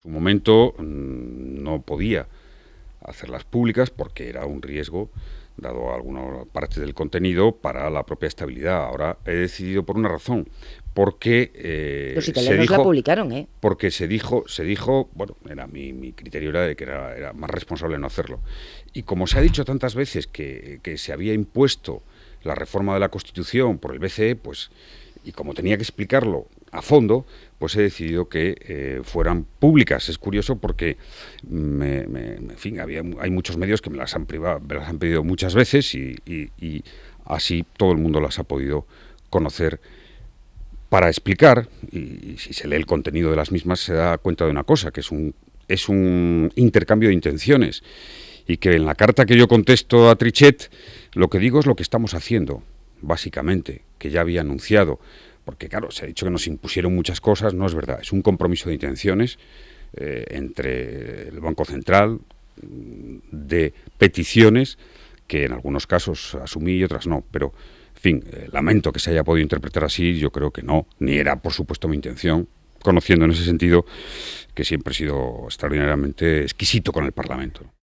En su momento mm, no podía hacerlas públicas porque era un riesgo, dado alguna parte del contenido, para la propia estabilidad. Ahora he decidido por una razón, porque... Eh, se dijo, publicaron, ¿eh? Porque se dijo, se dijo bueno, era mi, mi criterio era de que era, más responsable no hacerlo. Y como se ha dicho tantas veces que se había impuesto la reforma de la Constitución por el BCE, pues... Y como tenía que explicarlo a fondo, pues he decidido que eh, fueran públicas. Es curioso porque, mm, en fin, había, hay muchos medios que me las han, privado, me las han pedido muchas veces y, así todo el mundo las ha podido conocer para explicar, y, si se lee el contenido de las mismas se da cuenta de una cosa, que es un, es un intercambio de intenciones, y que en la carta que yo contesto a Trichet, lo que digo es lo que estamos haciendo, básicamente, que ya había anunciado, porque claro, se ha dicho que nos impusieron muchas cosas, no es verdad, es un compromiso de intenciones eh, entre el Banco Central mm, de peticiones que en algunos casos asumí y otras no, pero en fin, eh, lamento que se haya podido interpretar así, yo creo que no, ni era por supuesto mi intención, conociendo en ese sentido que siempre he sido extraordinariamente exquisito con el Parlamento.